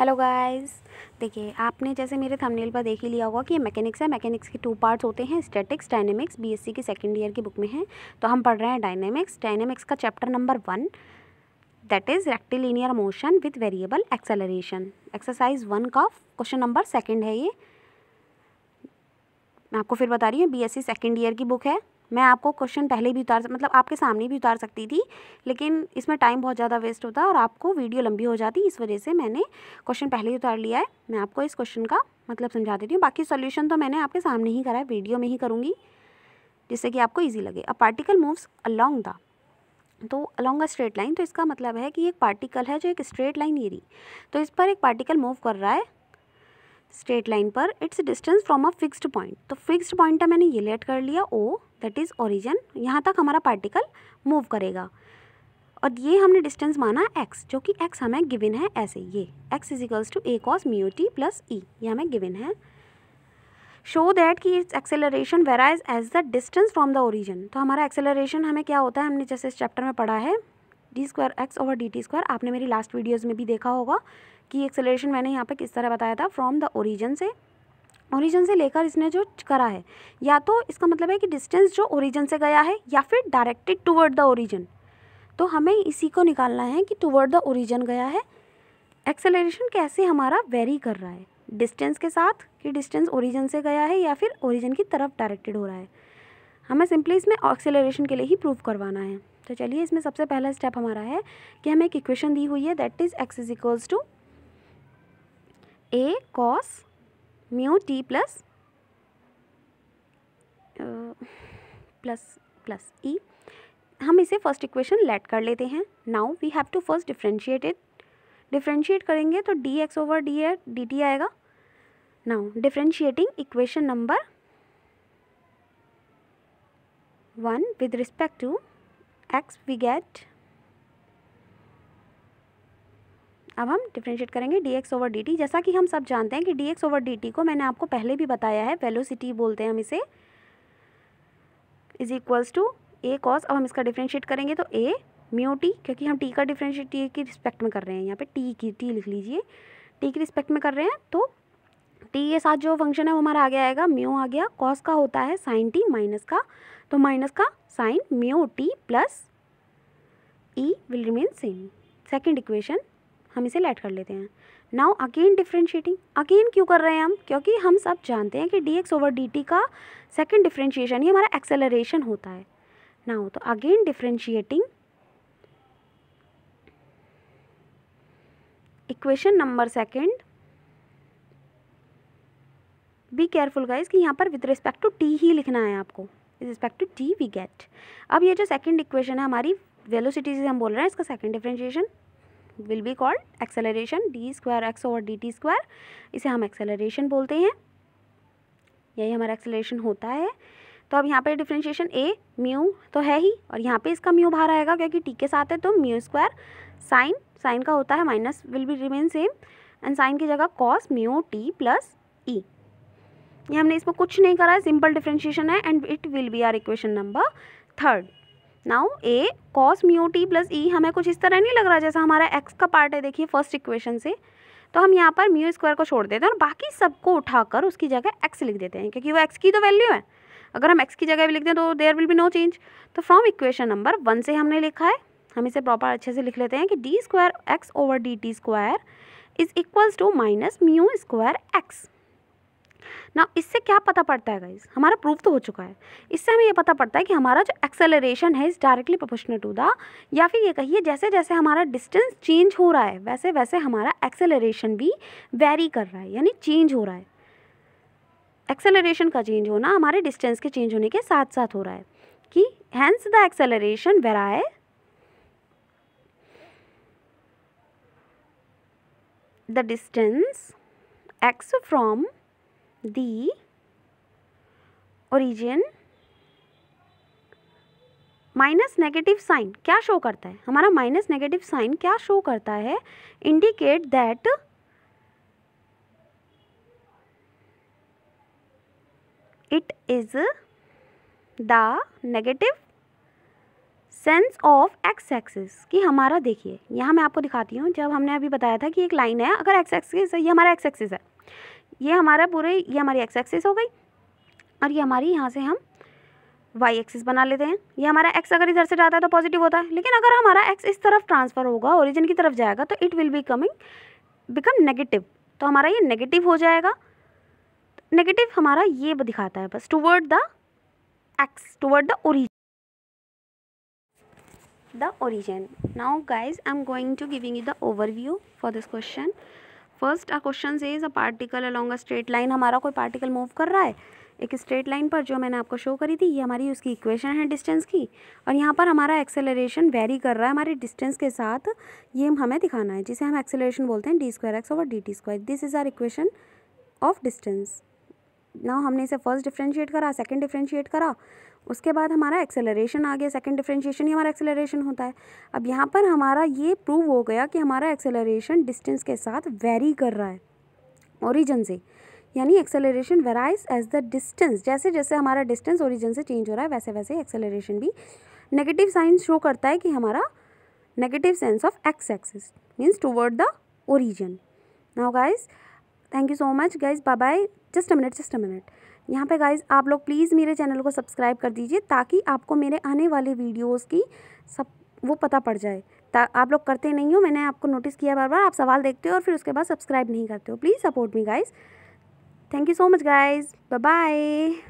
hello guys देखिए आपने जैसे मेरे थंबनेल पर देख ही लिया होगा कि ये मैकेनिक्स है मैकेनिक्स के टू पार्ट्स होते हैं स्टैटिक्स डायनेमिक्स बीएससी की सेकेंड ईयर की बुक में है तो हम पढ़ रहे हैं डायनेमिक्स डायनेमिक्स का chapter number one that is rectilinear motion with variable acceleration exercise one का क्वेश्चन नंबर सेकेंड है ये मैं आपको फिर बता रही हूँ बी एस सेकेंड ईयर की बुक है मैं आपको क्वेश्चन पहले भी उतार मतलब आपके सामने भी उतार सकती थी लेकिन इसमें टाइम बहुत ज़्यादा वेस्ट होता और आपको वीडियो लंबी हो जाती इस वजह से मैंने क्वेश्चन पहले ही उतार लिया है मैं आपको इस क्वेश्चन का मतलब समझा देती हूँ बाकी सोल्यूशन तो मैंने आपके सामने ही करा है वीडियो में ही करूँगी जिससे कि आपको ईजी लगे a particle moves along the तो अलॉन्ग अ स्ट्रेट लाइन तो इसका मतलब है कि एक पार्टिकल है जो एक स्ट्रेट लाइन ये रही तो इस पर एक पार्टिकल मूव कर रहा है स्ट्रेट लाइन पर its distance from a fixed point तो फिक्स्ड पॉइंट है मैंने ये लेट कर लिया ओ दैट इज़ ओरिजन यहाँ तक हमारा पार्टिकल मूव करेगा और ये हमने डिस्टेंस माना एक्स जो कि एक्स हमें गिविन है ऐसे ये x is equals to a cos mu t plus e ये हमें गिविन है शो दैट कि its acceleration varies as the distance from the origin तो हमारा एक्सेलरेशन हमें क्या होता है हमने जैसे इस चैप्टर में पढ़ा है d square x over d t square आपने मेरी लास्ट वीडियोज़ में भी देखा होगा की एक्सेलरेशन मैंने यहाँ पर किस तरह बताया था फ्रॉम द ओरिजन से ओरिजन से लेकर इसने जो करा है या तो इसका मतलब है कि डिस्टेंस जो ओरिजन से गया है या फिर डायरेक्टेड टूवर्ड द ओरिजन तो हमें इसी को निकालना है कि टूवर्ड द ओरिजन गया है एक्सेलरेशन कैसे हमारा वेरी कर रहा है डिस्टेंस के साथ कि डिस्टेंस ओरिजन से गया है या फिर ओरिजन की तरफ डायरेक्टेड हो रहा है हमें सिंपली इसमें एक्सेलरेशन के लिए ही प्रूव करवाना है तो चलिए इसमें सबसे पहला स्टेप हमारा है कि हमें एक इक्वेशन दी हुई है that is x is equals to a cos mu t plus plus plus e हम इसे फर्स्ट इक्वेशन लेट कर लेते हैं now we have to first differentiate it differentiate करेंगे तो d x over d at d t आएगा now differentiating equation number one with respect to x we get अब हम डिफ्रेंशिएट करेंगे d x over d t जैसा कि हम सब जानते हैं कि d x over d t को मैंने आपको पहले भी बताया है वेलोसिटी बोलते हैं हम इसे is equals to a cos अब हम इसका डिफ्रेंशिएट करेंगे तो ए म्यू टी क्योंकि हम टी का डिफ्रेंशिएट टी की रिस्पेक्ट में कर रहे हैं यहाँ पे टी की टी लिख लीजिए टी की रिस्पेक्ट में कर रहे हैं तो टी के साथ जो फंक्शन है वो हमारा आ गया आएगा म्यू आ गया कॉस का होता है साइन टी माइनस का तो माइनस का sine mu t plus e will remain same second equation हम इसे लेट कर लेते हैं नाउ अगेन डिफ्रेंशिएटिंग अगेन क्यों कर रहे हैं हम क्योंकि हम सब जानते हैं कि d x over d t का सेकेंड डिफ्रेंशिएशन ही हमारा एक्सेलरेशन होता है नाउ तो again differentiating equation number second be careful guys कि यहाँ पर विद रिस्पेक्ट टू टी ही लिखना है आपको with respect to t we get अब ये जो सेकेंड इक्वेशन है हमारी वेलोसिटी से हम बोल रहे हैं इसका second differentiation will be called acceleration d square x over d t square इसे हम एक्सेलरेशन बोलते हैं यही हमारा एक्सेलरेशन होता है तो अब यहाँ पे डिफ्रेंशिएशन ए म्यू तो है ही और यहाँ पे इसका म्यू बाहर आएगा क्योंकि टी के साथ है तो म्यू स्क्वायर साइन साइन का होता है minus will be remain same and sine की जगह cos mu t plus e ये हमने इसमें कुछ नहीं करा है सिंपल डिफ्रेंशिएशन है and it will be our equation number third now a cos mu t plus e हमें कुछ इस तरह नहीं लग रहा जैसा हमारा एक्स का पार्ट है देखिए फर्स्ट इक्वेशन से तो हम यहाँ पर म्यू स्क्वायर को छोड़ देते हैं और बाकी सबको उठाकर उसकी जगह एक्स लिख देते हैं क्योंकि वो एक्स की तो वैल्यू है अगर हम एक्स की जगह भी लिख दें तो there will be no change तो फ्रॉम इक्वेशन नंबर वन से हमने लिखा है हम इसे प्रॉपर अच्छे से लिख लेते हैं कि d square x over d t square is equals to minus mu square x ना इससे क्या पता पड़ता है गाइज हमारा प्रूफ तो हो चुका है इससे हमें यह पता पड़ता है कि हमारा जो एक्सेलरेशन है इस डायरेक्टली प्रोपोर्शनल टू द या फिर ये कहिए जैसे जैसे हमारा डिस्टेंस चेंज हो रहा है वैसे वैसे हमारा एक्सेलरेशन भी वेरी कर रहा है यानी चेंज हो रहा है एक्सेलरेशन का चेंज होना हमारे डिस्टेंस के चेंज होने के साथ साथ हो रहा है कि हैंस द एक्सेलरेशन है the distance x from the origin minus negative sign क्या शो करता है हमारा माइनस नेगेटिव साइन क्या शो करता है indicate that it is the negative sense of x axis कि हमारा देखिए यहाँ मैं आपको दिखाती हूँ जब हमने अभी बताया था कि एक लाइन है अगर एक्स एक्सिस है ये हमारा एक्स एक्सिस है ये हमारा पूरे ये हमारी एक्स एक्सिस हो गई और ये हमारी यहाँ से हम वाई एक्सिस बना लेते हैं ये हमारा एक्स अगर इधर से जाता है तो पॉजिटिव होता है लेकिन अगर हमारा एक्स इस तरफ ट्रांसफ़र होगा ओरिजिन की तरफ जाएगा तो it will be coming become negative तो हमारा ये नेगेटिव हो जाएगा नेगेटिव हमारा ये दिखाता है बस toward the x toward the origin the origin now guys I am going to giving you the overview for this question first question is a particle along a straight line हमारा कोई particle move कर रहा है एक straight line पर जो मैंने आपको शो करी थी ये हमारी उसकी इक्वेशन है डिस्टेंस की और यहाँ पर हमारा एक्सेलरेशन वेरी कर रहा है हमारे डिस्टेंस के साथ ये हमें दिखाना है जिसे हम एक्सेलरेशन बोलते हैं d square x over d t square this is our equation of distance ना हमने इसे फर्स्ट डिफ्रेंशिएट करा सेकेंड डिफ्रेंशिएट करा उसके बाद हमारा एक्सेलरेशन आ गया सेकंड डिफ्रेंशिएशन ही हमारा एक्सेलरेशन होता है अब यहाँ पर हमारा ये प्रूव हो गया कि हमारा एक्सेलरेशन डिस्टेंस के साथ वेरी कर रहा है ओरिजन से यानी acceleration varies as the distance जैसे जैसे हमारा डिस्टेंस ओरिजन से चेंज हो रहा है वैसे वैसे एक्सेलरेशन भी नेगेटिव साइंस शो करता है कि हमारा negative sense of x axis means toward the origin now guys thank you so much guys bye bye just a minute just a minute यहाँ पे गाइज आप लोग प्लीज़ मेरे चैनल को सब्सक्राइब कर दीजिए ताकि आपको मेरे आने वाले वीडियोज़ की सब वो पता पड़ जाए आप लोग करते नहीं हो मैंने आपको नोटिस किया बार बार आप सवाल देखते हो और फिर उसके बाद सब्सक्राइब नहीं करते हो please support me guys thank you so much guys bye bye